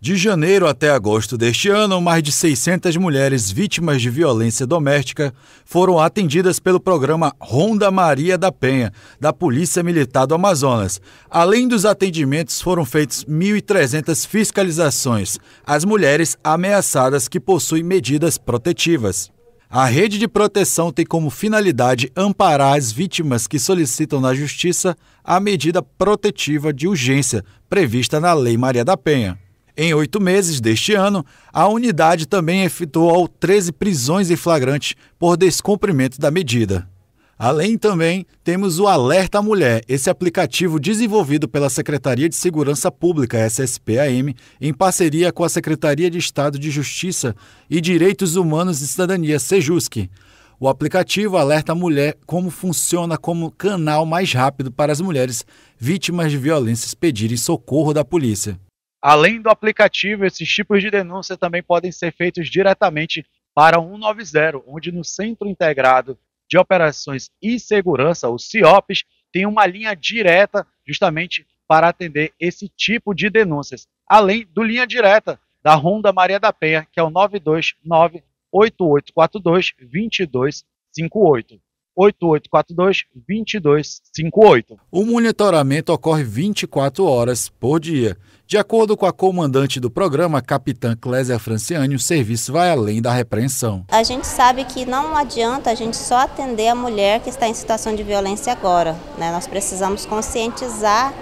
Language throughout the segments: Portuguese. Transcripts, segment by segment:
De janeiro até agosto deste ano, mais de 600 mulheres vítimas de violência doméstica foram atendidas pelo programa Ronda Maria da Penha, da Polícia Militar do Amazonas. Além dos atendimentos, foram feitas 1.300 fiscalizações às mulheres ameaçadas que possuem medidas protetivas. A rede de proteção tem como finalidade amparar as vítimas que solicitam na Justiça a medida protetiva de urgência prevista na Lei Maria da Penha. Em oito meses deste ano, a unidade também efetuou 13 prisões em flagrante por descumprimento da medida. Além também, temos o Alerta Mulher, esse aplicativo desenvolvido pela Secretaria de Segurança Pública, SSPAM, em parceria com a Secretaria de Estado de Justiça e Direitos Humanos e Cidadania, SEJUSC. O aplicativo alerta mulher como funciona como canal mais rápido para as mulheres vítimas de violências pedirem socorro da polícia. Além do aplicativo, esses tipos de denúncia também podem ser feitos diretamente para 190, onde no Centro Integrado de Operações e Segurança, o CIOPS, tem uma linha direta justamente para atender esse tipo de denúncias. Além do linha direta da Ronda Maria da Penha, que é o 929 8842 2258. 8842-2258. O monitoramento ocorre 24 horas por dia. De acordo com a comandante do programa, capitã Clésia Franciani, o serviço vai além da repreensão. A gente sabe que não adianta a gente só atender a mulher que está em situação de violência agora. Né? Nós precisamos conscientizar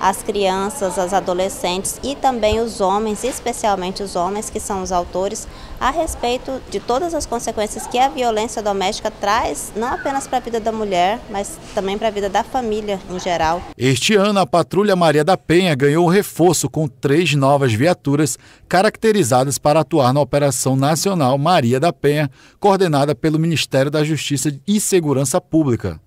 as crianças, as adolescentes e também os homens, especialmente os homens que são os autores, a respeito de todas as consequências que a violência doméstica traz, não apenas para a vida da mulher, mas também para a vida da família em geral. Este ano, a Patrulha Maria da Penha ganhou um reforço com três novas viaturas caracterizadas para atuar na Operação Nacional Maria da Penha, coordenada pelo Ministério da Justiça e Segurança Pública.